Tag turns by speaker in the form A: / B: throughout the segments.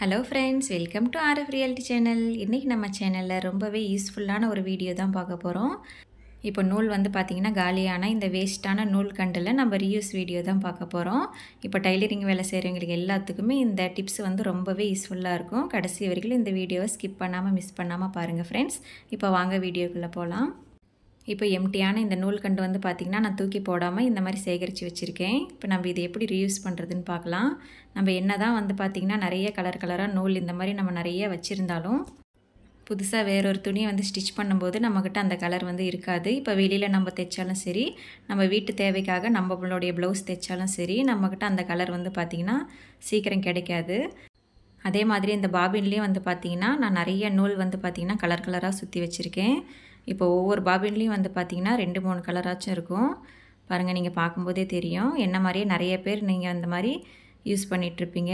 A: hello friends welcome to RF reality channel இன்றைக்கி நம்ம சேனலில் ரொம்பவே யூஸ்ஃபுல்லான ஒரு வீடியோ தான் பார்க்க போகிறோம் இப்போ நூல் வந்து பார்த்திங்கன்னா காலியான இந்த வேஸ்ட்டான நூல் கண்டில் நம்ம ரீயூஸ் வீடியோ தான் பார்க்க போகிறோம் இப்போ டைலரிங் வேலை செய்கிறவங்களுக்கு எல்லாத்துக்குமே இந்த டிப்ஸ் வந்து ரொம்பவே யூஸ்ஃபுல்லாக இருக்கும் கடைசி வரைக்கும் இந்த வீடியோவை ஸ்கிப் பண்ணாமல் மிஸ் பண்ணாமல் பாருங்கள் ஃப்ரெண்ட்ஸ் இப்போ வாங்க வீடியோக்குள்ளே போகலாம் இப்போ எம்டியான இந்த நூல் கண்டு வந்து பார்த்திங்கன்னா நான் தூக்கி போடாமல் இந்த மாதிரி சேகரித்து வச்சுருக்கேன் இப்போ நம்ம இதை எப்படி ரீயூஸ் பண்ணுறதுன்னு பார்க்கலாம் நம்ம என்ன தான் வந்து பார்த்திங்கன்னா நிறைய கலர் கலராக நூல் இந்த மாதிரி நம்ம நிறைய வச்சுருந்தாலும் புதுசாக வேறொரு துணியை வந்து ஸ்டிச் பண்ணும்போது நம்மக்கிட்ட அந்த கலர் வந்து இருக்காது இப்போ வெளியில் நம்ம தைச்சாலும் சரி நம்ம வீட்டு தேவைக்காக நம்மளுடைய ப்ளவுஸ் தைச்சாலும் சரி நம்மக்கிட்ட அந்த கலர் வந்து பார்த்திங்கன்னா சீக்கிரம் கிடைக்காது அதே மாதிரி இந்த பாபின்லேயும் வந்து பார்த்திங்கன்னா நான் நிறைய நூல் வந்து பார்த்திங்கன்னா கலர் கலராக சுற்றி வச்சுருக்கேன் இப்போ ஒவ்வொரு பாபின்லேயும் வந்து பார்த்தீங்கன்னா ரெண்டு மூணு கலராச்சும் இருக்கும் பாருங்கள் நீங்கள் பார்க்கும்போதே தெரியும் என்ன மாதிரியே நிறைய பேர் நீங்கள் அந்த மாதிரி யூஸ் பண்ணிகிட்ருப்பீங்க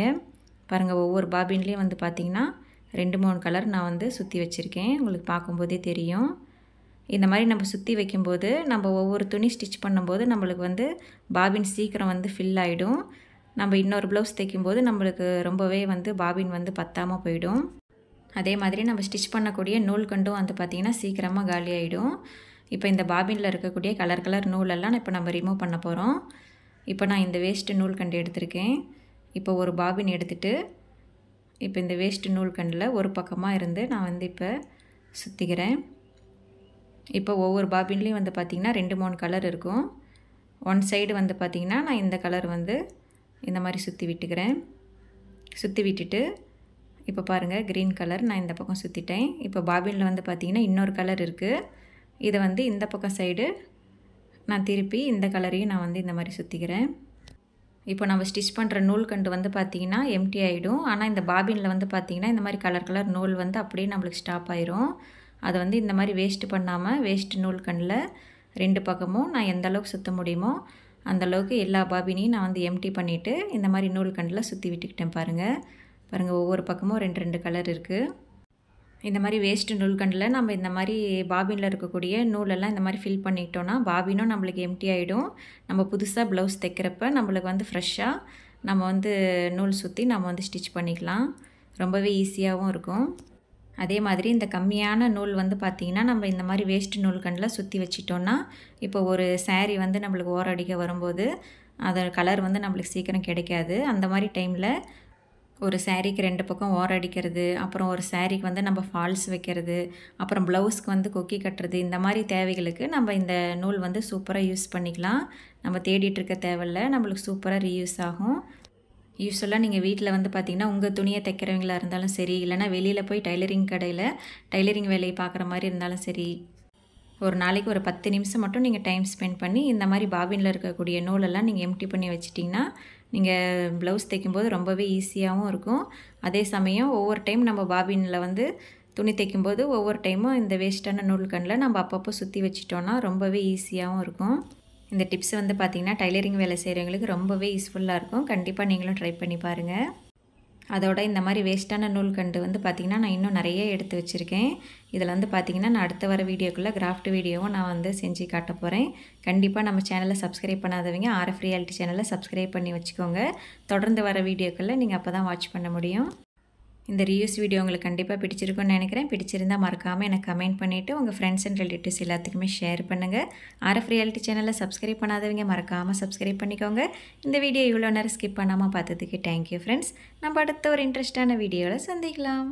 A: பாருங்கள் ஒவ்வொரு பாபின்லேயும் வந்து பார்த்திங்கன்னா ரெண்டு மூணு கலர் நான் வந்து சுற்றி வச்சுருக்கேன் உங்களுக்கு பார்க்கும்போதே தெரியும் இந்த மாதிரி நம்ம சுற்றி வைக்கும்போது நம்ம ஒவ்வொரு துணி ஸ்டிச் பண்ணும்போது நம்மளுக்கு வந்து பாபின் சீக்கிரம் வந்து ஃபில் ஆகிடும் நம்ம இன்னொரு ப்ளவுஸ் தைக்கும்போது நம்மளுக்கு ரொம்பவே வந்து பாபின் வந்து பத்தாமல் போயிடும் அதே மாதிரி நம்ம ஸ்டிச் பண்ணக்கூடிய நூல் கண்டும் வந்து பார்த்திங்கன்னா சீக்கிரமாக காலி ஆகிடும் இப்போ இந்த பாபினில் இருக்கக்கூடிய கலர் கலர் நூலெல்லாம் இப்போ நம்ம ரிமூவ் பண்ண போகிறோம் இப்போ நான் இந்த வேஸ்ட்டு நூல் கண்டு எடுத்திருக்கேன் இப்போ ஒரு பாபின் எடுத்துகிட்டு இப்போ இந்த வேஸ்ட்டு நூல் கண்டில் ஒரு பக்கமாக இருந்து நான் வந்து இப்போ சுற்றிக்கிறேன் இப்போ ஒவ்வொரு பாபின்லேயும் வந்து பார்த்திங்கன்னா ரெண்டு மூணு கலர் இருக்கும் ஒன் சைடு வந்து பார்த்திங்கன்னா நான் இந்த கலர் வந்து இந்த மாதிரி சுற்றி விட்டுக்கிறேன் சுற்றி விட்டுட்டு இப்போ பாருங்கள் க்ரீன் கலர் நான் இந்த பக்கம் சுற்றிட்டேன் இப்போ பாபினில் வந்து பார்த்தீங்கன்னா இன்னொரு கலர் இருக்குது இதை வந்து இந்த பக்கம் சைடு நான் திருப்பி இந்த கலரையும் நான் வந்து இந்த மாதிரி சுற்றிக்கிறேன் இப்போ நம்ம ஸ்டிச் பண்ணுற நூல் கண்டு வந்து பார்த்திங்கன்னா எம்டி ஆகிடும் ஆனால் இந்த பாபினில் வந்து பார்த்தீங்கன்னா இந்த மாதிரி கலர் கலர் நூல் வந்து அப்படியே நம்மளுக்கு ஸ்டாப் ஆயிரும் அதை வந்து இந்த மாதிரி வேஸ்ட்டு பண்ணாமல் வேஸ்ட் நூல் கண்ணில் ரெண்டு பக்கமும் நான் எந்த அளவுக்கு சுற்ற முடியுமோ அந்தளவுக்கு எல்லா பாபினையும் நான் வந்து எம்டி பண்ணிவிட்டு இந்த மாதிரி நூல் கண்டில் சுற்றி விட்டுக்கிட்டேன் பாருங்கள் பாருங்கள் ஒவ்வொரு பக்கமும் ரெண்டு ரெண்டு கலர் இருக்குது இந்த மாதிரி வேஸ்ட்டு நூல்கண்டில் நம்ம இந்த மாதிரி பாபினில் இருக்கக்கூடிய நூலெல்லாம் இந்த மாதிரி ஃபில் பண்ணிக்கிட்டோன்னா பாபினும் நம்மளுக்கு எம்டி ஆகிடும் நம்ம புதுசாக ப்ளவுஸ் தைக்கிறப்ப நம்மளுக்கு வந்து ஃப்ரெஷ்ஷாக நம்ம வந்து நூல் சுற்றி நம்ம வந்து ஸ்டிச் பண்ணிக்கலாம் ரொம்பவே ஈஸியாகவும் இருக்கும் அதே மாதிரி இந்த கம்மியான நூல் வந்து பார்த்திங்கன்னா நம்ம இந்த மாதிரி வேஸ்ட் நூல்கண்டில் சுற்றி வச்சிட்டோன்னா இப்போ ஒரு சேரீ வந்து நம்மளுக்கு ஓரடிக்க வரும்போது அதோட கலர் வந்து நம்மளுக்கு சீக்கிரம் கிடைக்காது அந்த மாதிரி டைமில் ஒரு சாரீக்கு ரெண்டு பக்கம் ஓர அடிக்கிறது அப்புறம் ஒரு சாரீக்கு வந்து நம்ம ஃபால்ஸ் வைக்கிறது அப்புறம் ப்ளவுஸ்க்கு வந்து கொக்கி கட்டுறது இந்த மாதிரி தேவைகளுக்கு நம்ம இந்த நூல் வந்து சூப்பராக யூஸ் பண்ணிக்கலாம் நம்ம தேடிட்டுருக்க தேவையில்ல நம்மளுக்கு சூப்பராக ரீயூஸ் ஆகும் யூஸ்வலாக நீங்கள் வீட்டில் வந்து பார்த்திங்கன்னா உங்கள் துணியை தைக்கிறவங்களா இருந்தாலும் சரி இல்லைனா வெளியில் போய் டைலரிங் கடையில் டைலரிங் வேலையை பார்க்குற மாதிரி இருந்தாலும் சரி ஒரு நாளைக்கு ஒரு பத்து நிமிஷம் மட்டும் நீங்கள் டைம் ஸ்பெண்ட் பண்ணி இந்த மாதிரி பாபினில் இருக்கக்கூடிய நூலெல்லாம் நீங்கள் எம்டி பண்ணி வச்சிட்டிங்கன்னா நீங்கள் ப்ளவுஸ் தைக்கும்போது ரொம்பவே ஈஸியாகவும் இருக்கும் அதே சமயம் ஒவ்வொரு டைம் நம்ம பாபினில் வந்து துணி தைக்கும்போது ஒவ்வொரு டைமும் இந்த வேஸ்ட்டான நூல்கண்ணில் நம்ம அப்பப்போ சுற்றி வச்சிட்டோன்னா ரொம்பவே ஈஸியாகவும் இருக்கும் இந்த டிப்ஸ் வந்து பார்த்திங்கன்னா டைலரிங் வேலை செய்கிறவங்களுக்கு ரொம்பவே யூஸ்ஃபுல்லாக இருக்கும் கண்டிப்பாக நீங்களும் ட்ரை பண்ணி பாருங்கள் அதோட இந்த மாதிரி வேஸ்ட்டான நூல்கண்டு வந்து பார்த்திங்கன்னா நான் இன்னும் நிறைய எடுத்து வச்சுருக்கேன் இதில் வந்து பார்த்திங்கன்னா நான் அடுத்த வர வீடியோக்குள்ளே கிராஃப்ட் வீடியோவும் நான் வந்து செஞ்சு காட்ட போகிறேன் கண்டிப்பாக நம்ம சேனலை சப்ஸ்கிரைப் பண்ணாதவங்க ஆர்எஃப் ரியாலிட்டி சேனலை சப்ஸ்கிரைப் பண்ணி வச்சுக்கோங்க தொடர்ந்து வர வீடியோக்குள்ளே நீங்கள் அப்போ தான் வாட்ச் பண்ண முடியும் இந்த ரியூஸ் வீடியோ உங்களுக்கு கண்டிப்பாக பிடிச்சிருக்குன்னு நினைக்கிறேன் பிடிச்சிருந்தால் மறக்காமல் எனக்கு கமெண்ட் பண்ணிவிட்டு உங்கள் ஃப்ரெண்ட்ஸ் அண்ட் ரிலேட்டிவ்ஸ் எல்லாத்துக்குமே ஷேர் பண்ணுங்கள் ஆர்எஃப் ரியாலிட்டி சேனலை சப்ஸ்கிரைப் பண்ணாதவங்க மறக்காமல் சப்ஸ்கிரைப் பண்ணிக்கோங்க இந்த வீடியோ இவ்வளோ நேரம் ஸ்கிப் பண்ணாமல் பார்த்ததுக்கு தேங்க்யூ ஃப்ரெண்ட்ஸ் நம்ம அடுத்த ஒரு இன்ட்ரெஸ்டான வீடியோவில் சந்திக்கலாம்